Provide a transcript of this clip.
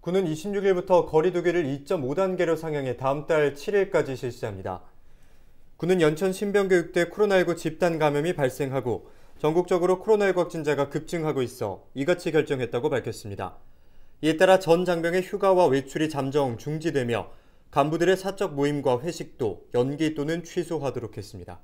군은 26일부터 거리두기를 2.5단계로 상향해 다음 달 7일까지 실시합니다. 군은 연천 신병교육대 코로나19 집단 감염이 발생하고 전국적으로 코로나19 확진자가 급증하고 있어 이같이 결정했다고 밝혔습니다. 이에 따라 전 장병의 휴가와 외출이 잠정 중지되며 간부들의 사적 모임과 회식도 연기 또는 취소하도록 했습니다.